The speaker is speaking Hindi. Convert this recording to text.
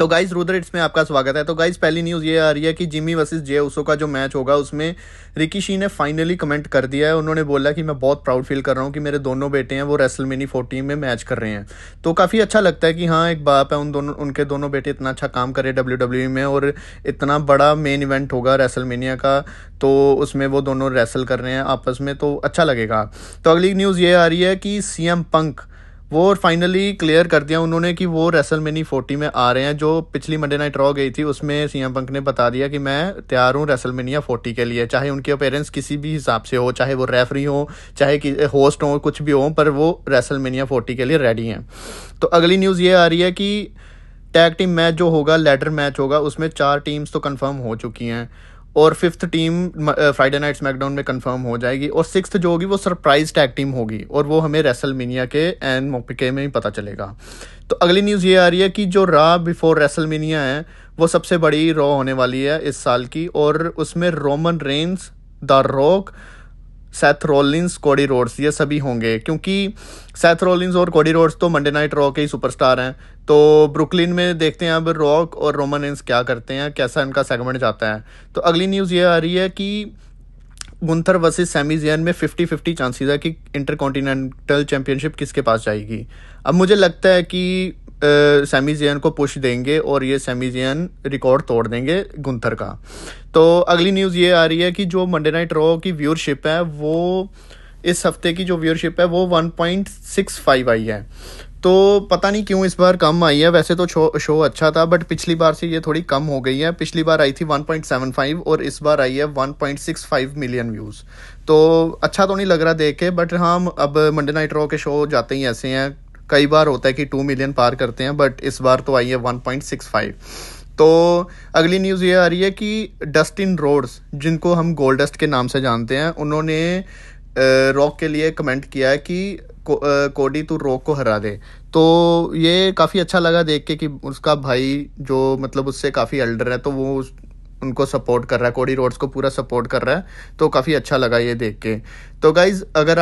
तो गाइज रुद्र इट्स में आपका स्वागत है तो गाइज पहली न्यूज़ ये आ रही है कि जिमी वर्सेस जे उसो का जो मैच होगा उसमें रिकी शी ने फाइनली कमेंट कर दिया है उन्होंने बोला कि मैं बहुत प्राउड फील कर रहा हूँ कि मेरे दोनों बेटे हैं वो रेसल मिनी फोर्टीन में मैच कर रहे हैं तो काफ़ी अच्छा लगता है कि हाँ एक बाप है उन दोनों उनके दोनों बेटे इतना अच्छा काम करे डब्ल्यू e में और इतना बड़ा मेन इवेंट होगा रेसल का तो उसमें वो दोनों रेसल कर रहे हैं आपस में तो अच्छा लगेगा तो अगली न्यूज़ ये आ रही है कि सी पंक वो फाइनली क्लियर कर दिया उन्होंने कि वो रेसल मिनी फोर्टी में आ रहे हैं जो पिछली मंडे नाइट रॉ गई थी उसमें सीएम पंक ने बता दिया कि मैं तैयार हूँ रेसल मिनिया फोर्टी के लिए चाहे उनके पेरेंट्स किसी भी हिसाब से हो चाहे वो रेफरी हो चाहे होस्ट हो कुछ भी हो पर वो रेसल मिनिया फोर्टी के लिए रेडी हैं तो अगली न्यूज़ ये आ रही है कि टैग टीम मैच जो होगा लेटर मैच होगा उसमें चार टीम्स तो कन्फर्म हो चुकी हैं और fifth team Friday night SmackDown में कंफर्म हो जाएगी और सिक्स्थ जो होगी वो सरप्राइज टैग टीम होगी और वो हमें रेसलमीनिया के एंड मोपिके में ही पता चलेगा तो अगली न्यूज़ ये आ रही है कि जो रा बिफोर रेसलमीनिया है वो सबसे बड़ी रॉ होने वाली है इस साल की और उसमें Roman Reigns the Rock Seth Rollins Cody Rhodes ये सभी होंगे क्योंकि सेथ रोलिंस और कोडी रोड्स तो मंडे नाइट रॉक के ही सुपरस्टार हैं तो ब्रुकलिन में देखते हैं अब रॉक और रोमन इंस क्या करते हैं कैसा इनका सेगमेंट जाता है तो अगली न्यूज़ ये आ रही है कि गुंथर वर्सेस सेमीजियन में फिफ्टी फिफ्टी चांसेस है कि इंटर कॉन्टीनेंटल चैम्पियनशिप किसके पास जाएगी अब मुझे लगता है कि सेमीजियन को पुश देंगे और ये सेमीजियन रिकॉर्ड तोड़ देंगे गुंथर का तो अगली न्यूज़ ये आ रही है कि जो मंडे नाइट रॉ की व्यूअरशिप है वो इस हफ्ते की जो व्यूअरशिप है वो 1.65 आई है तो पता नहीं क्यों इस बार कम आई है वैसे तो शो शो अच्छा था बट पिछली बार से ये थोड़ी कम हो गई है पिछली बार आई थी 1.75 और इस बार आई है 1.65 मिलियन व्यूज़ तो अच्छा तो नहीं लग रहा देख के बट हाँ अब मंडे नाइट रॉ के शो जाते ही ऐसे हैं कई बार होता है कि टू मिलियन पार करते हैं बट इस बार तो आई है वन पॉइंट सिक्स फाइव तो अगली न्यूज़ ये आ रही है कि डस्टिन रोड्स जिनको हम गोल्ड डस्ट के नाम से जानते हैं उन्होंने रॉक के लिए कमेंट किया है कि कोडी तू रॉक को हरा दे तो ये काफ़ी अच्छा लगा देख के कि उसका भाई जो मतलब उससे काफ़ी एल्डर है तो वो उस, उनको सपोर्ट कर रहा है कोडी रोड्स को पूरा सपोर्ट कर रहा है तो काफ़ी अच्छा लगा ये देख के तो गाइज़ अगर आप